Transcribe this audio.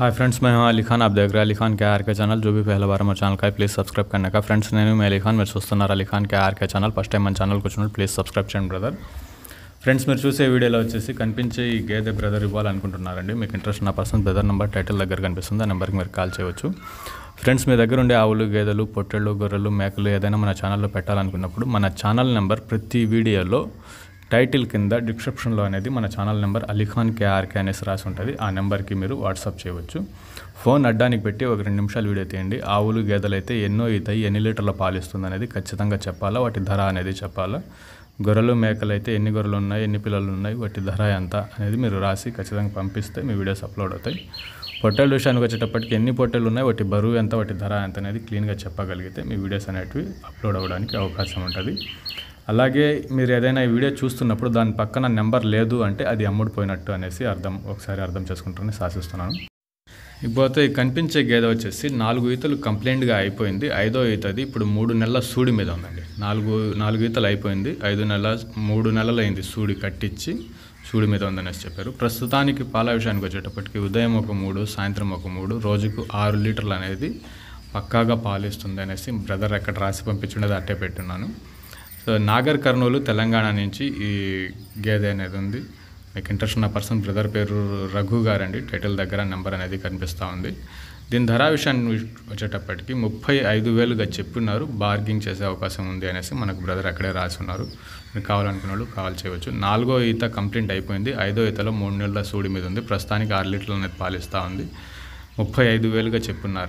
hi friends మేము అలీ ఖాన్ खान దగ్గర देख रहे हैं अली खान के आर के चैनल जो भी पहला बार हमारे నేను मैं अली खान మీరు చూస్తున్నారు Ali Khan KR channel first time మన ఛానల్కి వచ్చినప్పుడు ప్లీజ్ సబ్స్క్రైబ్ చేయండి బ్రదర్ ఫ్రెండ్స్ మీరు చూసే వీడియోలో వచ్చేసి కనిపించే ఈ గేదె బ్రదర్ ఇవ్వాలనుకుంటున్నారండి మీకు ఇంట్రెస్ట్ ఉన్న పర్సన్ బ్రదర్ నెంబర్ టైటిల్ దగ్గర కనిపిస్తుంది ఆ నెంబర్కి మీరు కాల్ చేయవచ్చు ఫ్రెండ్స్ మీ దగ్గర ఉండే ఆవులు గేదెలు పొట్టెళ్ళు గొర్రెలు మేకలు ఏదైనా మన ఛానల్లో పెట్టాలనుకున్నప్పుడు మన ఛానల్ నెంబర్ ప్రతి వీడియోలో టైటిల్ కింద డిస్క్రిప్షన్లో అనేది మన ఛానల్ నెంబర్ అలీఖాన్ కేఆర్కే అనేసి రాసి ఉంటుంది ఆ నెంబర్కి మీరు వాట్సాప్ చేయవచ్చు ఫోన్ అడ్డానికి పెట్టి ఒక రెండు నిమిషాలు వీడియో తీయండి ఆవులు గేదెలు అయితే ఎన్నో అవుతాయి ఎన్ని లీటర్ల పాలిస్తుంది అనేది ఖచ్చితంగా చెప్పాలా వాటి ధర అనేది చెప్పాలా గొర్రెలు మేకలు అయితే ఎన్ని గొర్రెలు ఉన్నాయి ఎన్ని పిల్లలు ఉన్నాయి వాటి ధర ఎంత అనేది మీరు రాసి ఖచ్చితంగా పంపిస్తే మీ వీడియోస్ అప్లోడ్ అవుతాయి పొట్టెల విషయానికి వచ్చేటప్పటికి ఎన్ని పొట్టెలు ఉన్నాయి వాటి బరువు ఎంత వాటి ధర ఎంత అనేది క్లీన్గా చెప్పగలిగితే మీ వీడియోస్ అనేటివి అప్లోడ్ అవ్వడానికి అవకాశం ఉంటుంది అలాగే మీరు ఏదైనా ఈ వీడియో చూస్తున్నప్పుడు దాని పక్కన నెంబర్ లేదు అంటే అది పోయినట్టు అనేసి అర్థం ఒకసారి అర్థం చేసుకుంటారని శాసిస్తున్నాను ఇకపోతే కనిపించే గేదె వచ్చేసి నాలుగు ఈతలు కంప్లైంట్గా అయిపోయింది ఐదో ఈతది ఇప్పుడు మూడు నెలల సూడి మీద ఉందండి నాలుగు నాలుగు ఈతలు అయిపోయింది ఐదు నెలల మూడు నెలలు అయింది సూడి కట్టించి సూడి మీద ఉందనేసి చెప్పారు ప్రస్తుతానికి పాల విషయానికి వచ్చేటప్పటికి ఉదయం ఒక మూడు సాయంత్రం ఒక మూడు రోజుకు ఆరు లీటర్లు అనేది పక్కాగా పాలిస్తుంది అనేసి బ్రదర్ ఎక్కడ రాసి పంపించుండేది అట్టే పెట్టున్నాను సో నాగర్ కర్నూలు తెలంగాణ నుంచి ఈ గేదె అనేది ఉంది మీకు ఇంట్రెస్ట్ ఉన్న పర్సన్ బ్రదర్ పేరు రఘు గారండి టైటిల్ దగ్గర నెంబర్ అనేది కనిపిస్తూ ఉంది దీని ధర విషయాన్ని వచ్చేటప్పటికి ముప్పై ఐదు వేలుగా చెప్పున్నారు బార్గింగ్ చేసే అవకాశం ఉంది అనేసి మనకు బ్రదర్ అక్కడే రాసి ఉన్నారు మీరు కావాలనుకున్న వాళ్ళు కాల్ చేయవచ్చు నాలుగో ఈత కంప్లీంట్ అయిపోయింది ఐదో ఈతలో మూడు నెలల సూడి మీద ఉంది ప్రస్తుతానికి ఆరు లీటర్లు అనేది పాలిస్తూ ఉంది ముప్పై ఐదు వేలుగా చెప్పున్నారండి